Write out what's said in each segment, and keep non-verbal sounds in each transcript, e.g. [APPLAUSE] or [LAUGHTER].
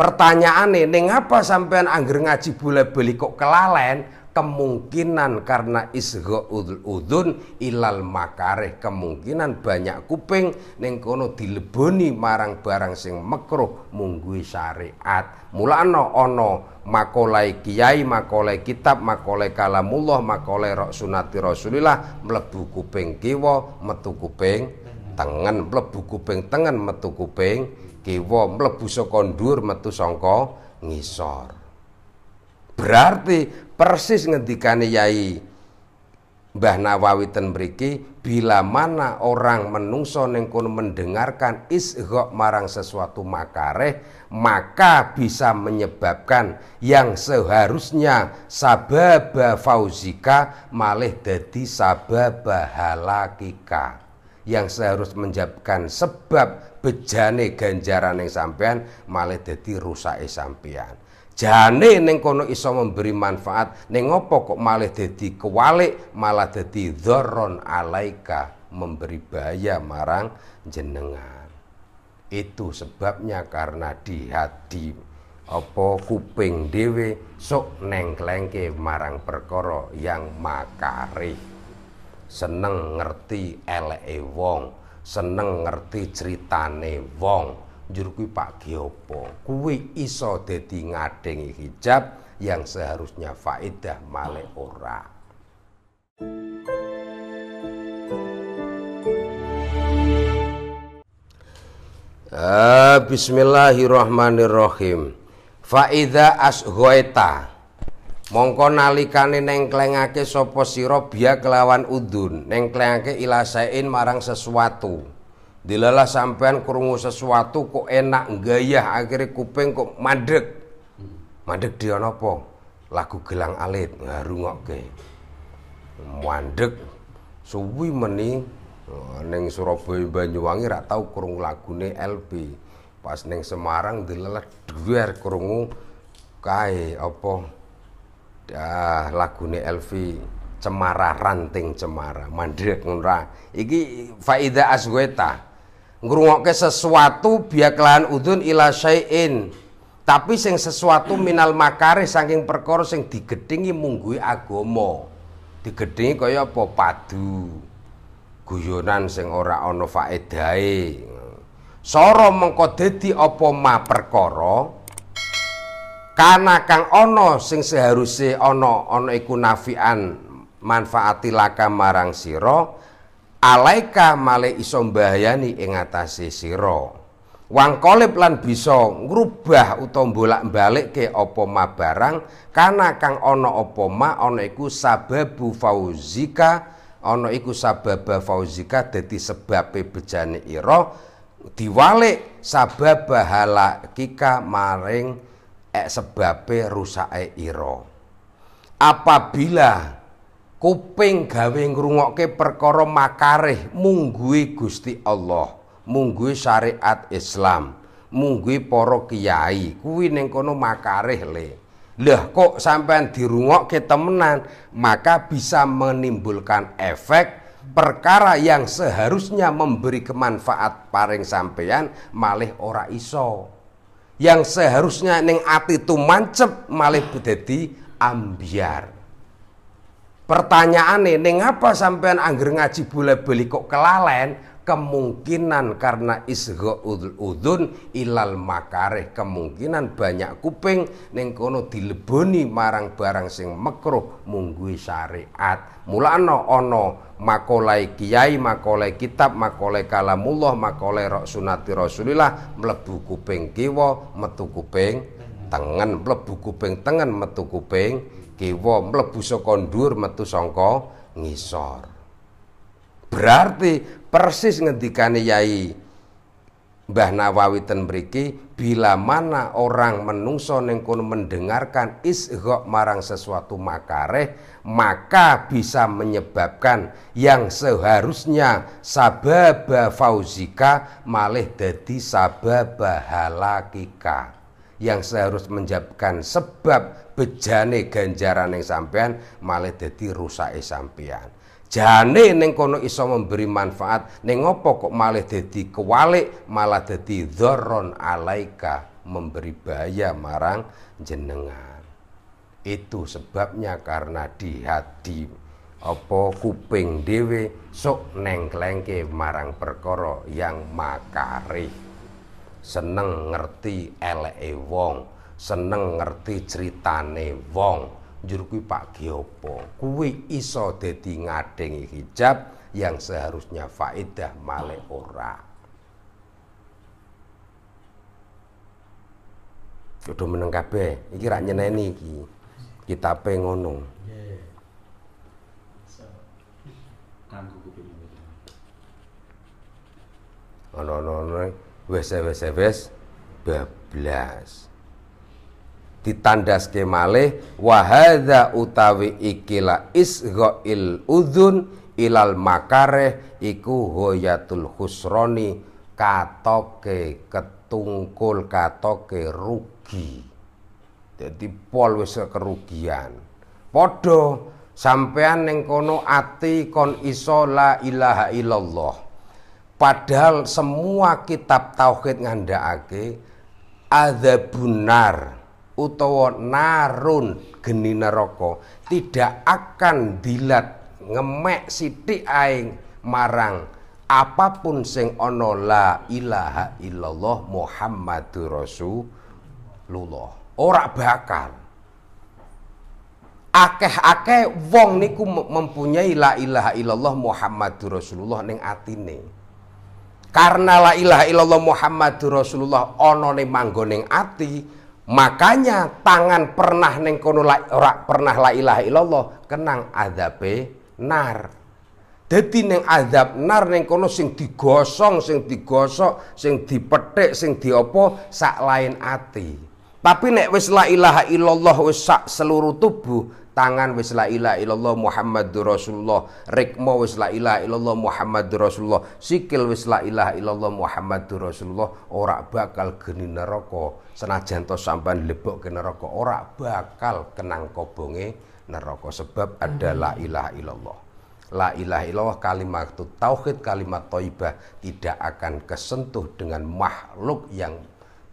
Pertanyaan ning apa sampean angger ngaji bola beli kok kelalen? Kemungkinan karena isgha udun ilal makareh. Kemungkinan banyak kuping neng kono dileboni marang barang sing makruh munggui syariat. Mulane ono makolai kiai, makolai kitab, makolai kalamullah, makolai rok sunati rasulillah Melebu kuping kiwa, metu kuping tengen, melebu kuping tengen, metu kuping kiwa mlebu saka metu saka ngisor berarti persis ngendikane yai Mbah Nawawi ten mriki bila mana orang menungso ning mendengarkan isghok marang sesuatu makareh maka bisa menyebabkan yang seharusnya sababa fauzika malih dadi sababa halakika yang seharus menjawabkan sebab bejane ganjaran yang sampean malah rusak yang sampean jane neng kono iso memberi manfaat neng opo kok malah jadi kewalik malah jadi dhoron alaika memberi bahaya marang jenengan itu sebabnya karena di hati apa kuping dewe sok neng marang perkoro yang makari seneng ngerti eleke wong, seneng ngerti critane wong. Njur kuwi Pak Geopo. Kuwi iso dadi ngadengi hijab yang seharusnya faedah male ora. Uh, bismillahirrahmanirrahim. Faida asghoita. Mongko nalikane nengklengake sapa sira biya kelawan udun, nengklengake ilasain marang sesuatu. Dilalah sampean kurungu sesuatu kok enak gayah akhirnya kuping kok madek madek dia napa? Lagu gelang alit ngarungokke. Mandek suwi meni eh, neng Surabaya Banyuwangi ratau tau krungu lagune LP Pas neng Semarang dilalah dhuwer kurungu kae opo dah lagune Elvi cemara ranting cemara mandek ngono iki faida asweta ngrungokke sesuatu biaklahan udun ila syai'in tapi sing sesuatu minal makare saking perkara sing digedhingi mungguhi agomo, digedhingi kaya apa padu guyonan sing ora ana faedahe soro mengko dadi apa ma perkara Kana kang Ono sing seharuse Ono ana iku nafian manfaati laka marang siro alaika male iso mbahyani ing atase sira. Wangkolip lan bisa ngrubah utawa bolak-balik ke apa ma barang kana kang ana apa ma ana iku sababu fauzika ana iku sababa fauzika dadi sebabe bejane ira diwalik sababa halakika maring ek sebabe rusake ira apabila kuping gawe ngrungokke perkara makareh, mungguhi Gusti Allah mungguhi syariat Islam mungguhi para kiai kuwi ning kono makareh le Lah kok sampean dirungokke temenan, maka bisa menimbulkan efek perkara yang seharusnya memberi kemanfaat paring sampean malih ora iso yang seharusnya ning ati itu mancep malih dadi ambiar pertanyaannya ning apa sampean angger ngaji boleh beli kok kelalen kemungkinan karena isghaul udhun ilal makareh kemungkinan banyak kuping ning kono dileboni marang barang sing makruh munggui syariat mulano ono makolai kiai makolai kitab makolai kalamullah makolai rok sunati rasulillah mlebu kuping kiwa metu kuping tengen mlebu kuping tengen metu kuping kiwa mlebu sokondur metu songko ngisor Berarti persis ngendikane Yai Mbah Nawawi ten mriki bila mana orang menungso ning kono mendengarkan isghok marang sesuatu makareh maka bisa menyebabkan yang seharusnya sababa fauzika malih dadi sababa halakika yang seharus menjabkan sebab bejane ganjaran yang sampean malah jadi rusak sampean jane neng kono iso memberi manfaat neng opo kok malah dadi kewalik malah dadi doron alaika memberi bahaya marang jenengan itu sebabnya karena di hati opo kuping dewe sok klengke marang perkoro yang makari seneng ngerti elek wong seneng ngerti ceritane wong njur kuwi Pak Giopo kuwi iso dadi ngadengi hijab yang seharusnya faedah male ora Kudu meneng kabeh iki rak nyeneni iki kitabe ngono ono ono, wes wes wes bablas ditandaske malih wa hadza utawi ikila isghail udhun ilal makareh iku hoyatul khusroni katoke ketungkul katoke rugi jadi pol wis kerugian padha sampean ning kono ati kon iso la ilaha illallah padahal semua kitab tauhid ngandakake ngandhakake azabunar utawa narun geni neraka tidak akan dilat ngemek sithik aing marang apapun sing ana la ilaha illallah Muhammadur Rasulullah ora bakal akeh-akeh wong niku mempunyai la ilaha illallah Muhammadur Rasulullah ning atine karena la ilaha illallah Muhammadur Rasulullah ana ning manggoning ati Makanya tangan pernah neng kono la, ora pernah la ilaha illallah kenang azabe nar. Dadi neng azab nar neng kono sing digosong, sing digosok, sing dipetik, sing diopo sak lain ati. Tapi nek wis la ilaha illallah wis sak seluruh tubuh tangan wis la ilaha illallah Muhammadur Rasulullah, rikma wis la ilaha illallah Muhammadur Rasulullah, sikil wis la ilaha illallah Muhammadur Rasulullah ora bakal geni neraka. Senajan to sampean lebok ke neraka ora bakal kenang kobonge neraka sebab ada la ilaha illallah. La ilaha illallah kalimat tauhid kalimat thayyibah tidak akan kesentuh dengan makhluk yang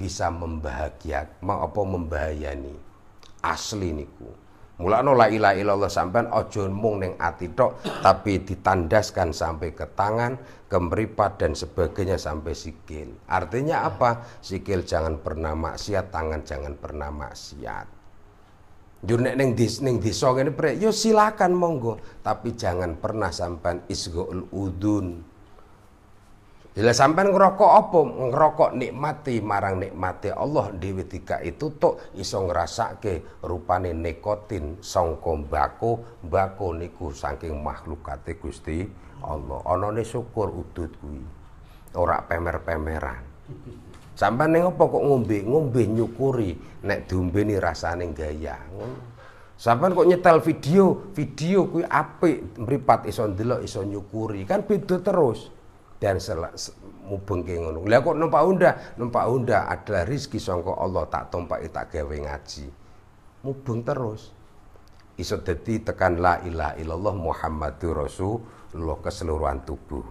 bisa membahagiakan apa membahayani asli niku. Mulane la ilaha illallah sampean ojo mung ning ati tok tapi ditandaskan sampai ke tangan, kemeripat dan sebagainya sampai sikil. Artinya apa? Sikil jangan pernah maksiat, tangan jangan pernah maksiat. Yo nek ning dis ning desa ini prek, yo silakan monggo, tapi jangan pernah sampean isghaul udun Bila sampai ngerokok apa? Ngerokok nikmati marang nikmati Allah dhewe tiga itu tok iso ke rupane nikotin songko mbako, mbako niku saking makhluk Gusti Allah. Anane syukur udut kuwi. Ora pemer-pemeran. Sampai neng apa kok ngombe? Ngombe nyukuri nek rasa rasane gaya. Sampai kok nyetel video, video kuwi apik, mripat iso ndelok, iso nyukuri. Kan beda terus dan mubeng ke ngono. Lah kok numpak unda? Numpak unda adalah rizki sangka Allah tak tompaki tak gawe ngaji. Mubeng terus. Iso dadi tekan la ilaha illallah Muhammadur Rasulullah keseluruhan tubuh.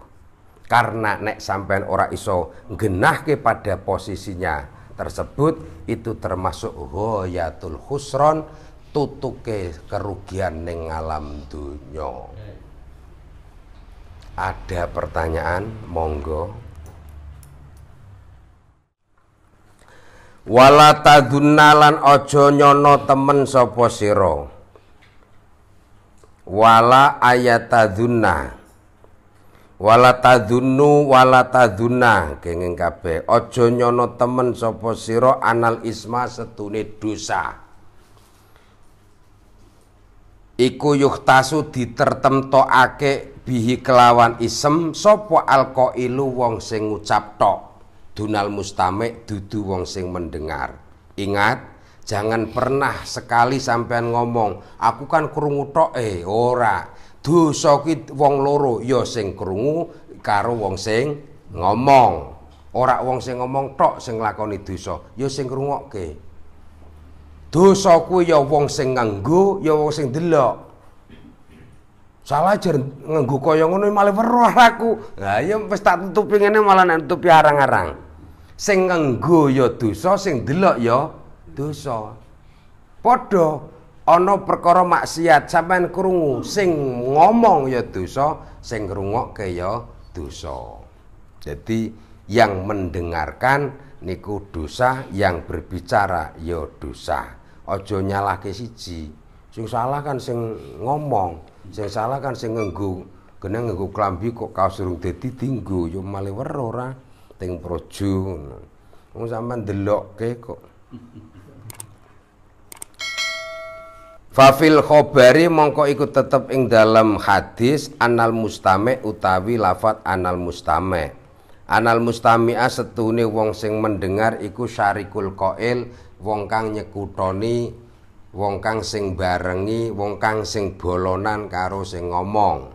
Karena nek sampean ora iso genahke pada posisinya tersebut itu termasuk hoyatul husron tutuke kerugian ning alam dunya ada pertanyaan monggo wala tadunnalan ojo nyono temen sopo siro wala ayatadunna wala tadunnu wala tadunna kenging kabeh ojo nyono temen sopo siro anal isma setune dosa iku yuhtasu ditertemtokake bihi kelawan isem sapa alqailu wong sing ngucap tok dunal mustame dudu wong sing mendengar ingat jangan pernah sekali sampean ngomong aku kan krungu tok eh ora dosa ki wong loro ya sing krungu karo wong sing ngomong ora wong sing ngomong tok sing lakoni dosa ya sing krungokke dosa kuwi ya wong sing nganggo ya wong sing delok salah jar nganggo kaya ngono malah weruh aku ha ya wis tak tutupi ngene malah nek tutupi arang-arang sing nganggo ya dosa sing delok ya dosa padha ana perkara maksiat sampean krungu sing ngomong ya dosa sing ngrungokke ya dosa jadi yang mendengarkan niku dosa yang berbicara ya dosa aja nyalahke siji. Sing salah kan sing ngomong, sing salah kan sing ngenggo kena ngenggo klambi kok kaos durung dadi dinggo yo male wer ora teng projo ngono. Wong sampean ndelokke kok. [LAUGHS] Fafil khobari mongko ikut tetep ing dalam hadis anal mustame utawi lafat anal mustame. Anal mustami'a setune wong sing mendengar iku syarikul koil wong kang nyekutoni wong kang sing barengi wong kang sing bolonan karo sing ngomong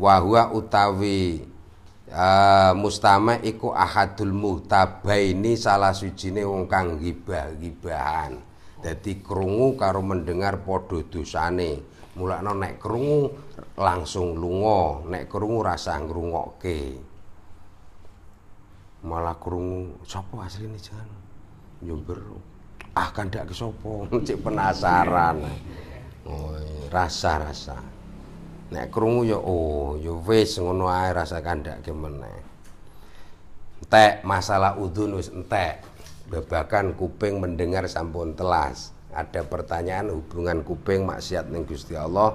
wahwa utawi eh, mustama iku ahadul muhtabaini salah sijine wong kang gibah-gibahan dadi krungu karo mendengar padha dosane mulakno nek krungu langsung lunga nek krungu rasa ngrungokke malah krungu sapa asline jan nyumber ah kan dak kesopo [LAUGHS] cek penasaran oh, rasa rasa nek krungu ya oh ya wis ngono ae rasa kandhake meneh entek masalah udun wis entek babakan kuping mendengar sampun telas ada pertanyaan hubungan kuping maksiat ning Gusti Allah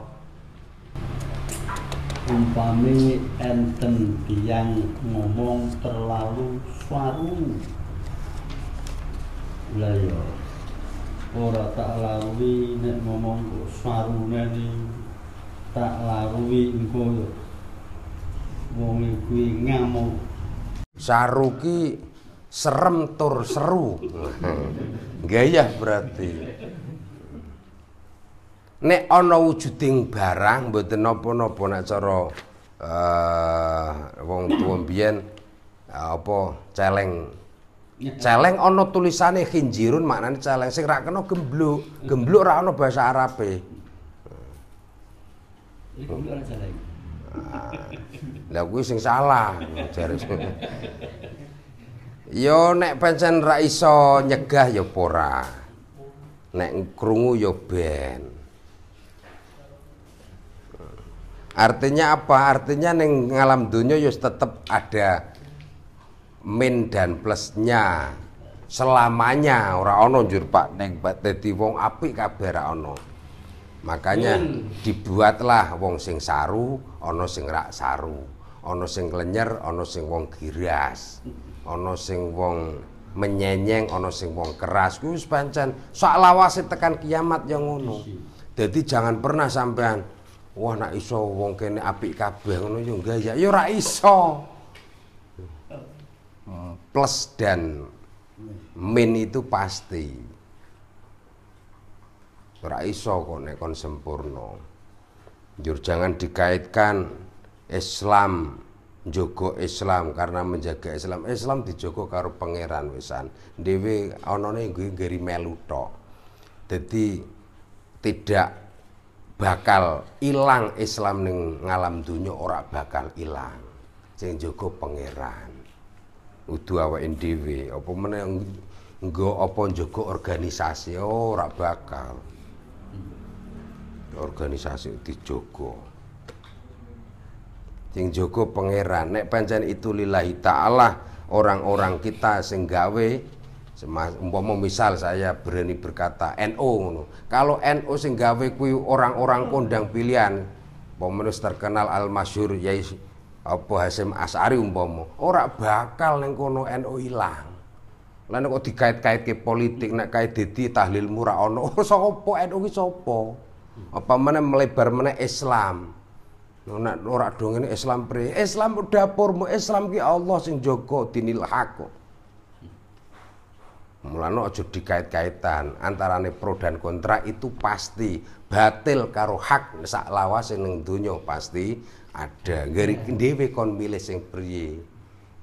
umpami enten yang ngomong terlalu suaru lah ora tak lawi nek ngomong swarune ni tak lawi engko wong kuwi e ngamuk ki serem tur seru gayah berarti nek ana wujuding barang mboten napa-napa nek cara uh, wong tuwa mbiyen eh, apa celeng Iya. Celeng ono tulisane khinjirun maknane celeng sing ra kena gembluk. Gembluk ra ana basa Arabe. Ah, lah kuwi sing salah jare. Yo nek pancen ra iso nyegah yo ora. Nek krungu yo ben. Artinya apa? Artinya ning ngalam donya ya tetep ada min dan plusnya selamanya ora ono njur Pak Neng Pak dadi wong kabeh ono. Makanya hmm. dibuatlah wong sing saru, Ono sing rak saru, Ono sing lenyer, Ono sing wong giras, Ono sing wong menyenyeng, Ono sing wong keras. Kuwi wis pancen sak lawase tekan kiamat yang ngono. Jadi iya. jangan pernah sampean wah nak iso wong kene apik kabeh ngono yo enggak ya. yo ra iso plus dan min itu pasti ora iso kok nek kon sempurna jur jangan dikaitkan Islam jogo Islam karena menjaga Islam Islam dijogo karo pangeran wisan dhewe anane nggo ngeri melu tok dadi tidak bakal ilang Islam ning ngalam dunya ora bakal ilang sing jogo pangeran udu awake dhewe apa meneh nggo apa njogo organisasi oh, ora oh, bakal organisasi dijogo sing jogo pangeran nek pancen itu lillahi taala orang-orang kita sing gawe umpama misal saya berani berkata NO ngono. Kalau NO sing gawe kuwi orang-orang kondang pilihan, pemenus terkenal al-masyhur Yai apa Hasim Asari umpomo ora bakal neng kono NU ilang. lan kok dikait ke politik nek kait dadi tahlil murah ono [LAUGHS] oh, sapa NU ki sapa? Apa mana melebar mana Islam. Nek ora dong ini Islam pre. Islam dapurmu Islam ki Allah sing jaga dinil hak Mulane aja dikait-kaitan antarane pro dan kontra itu pasti batil karo hak sak lawase ning donya pasti ada ngeri hmm. dhewe kon milih sing priye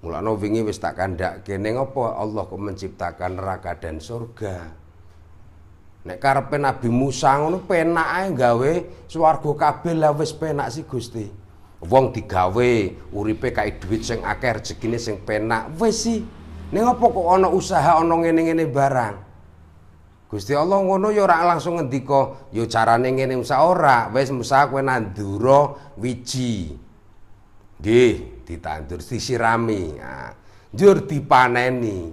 mulane wingi wis tak kandak. ning apa Allah kok menciptakan neraka dan surga nek karepe Nabi Musa ngono penak ae gawe swarga kabeh lah wis penak si Gusti wong digawe uripe kae duit sing akeh rezekine sing penak wis sih ning apa kok ana usaha ana ngene-ngene barang Gusti Allah ngono ya ora langsung ngendika ya carane ngene musa ora, wis musa kowe nandura wiji. Nggih, ditandur disirami. Nah, njur dipaneni.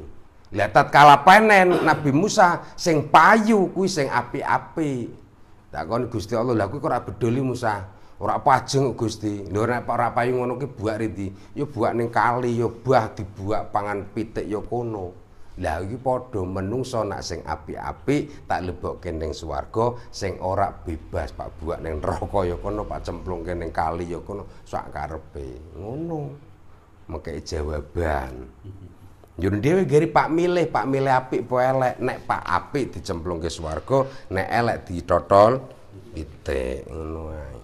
Lah tatkala panen Nabi Musa sing payu kuwi sing api-api. Takon Gusti Allah, lha kuwi kok ora bedoli Musa. Ora pajeng Gusti. Lho nek ora payu ngono ki buak riti. Ya buak ning kali, ya buah dibuak pangan pitik ya kono. Lah iki padha menungso nak sing apik-apik tak lebokke ning swarga, sing ora bebas Pak buak ning neraka ya kono, Pak cemplungke ning kali ya kono sak karepe. Ngono. Mengke jawaban. Yun dhewe geri Pak milih, Pak milih apik po elek. Nek Pak apik dicemplungke swarga, nek elek ditotol pitik ngono ae.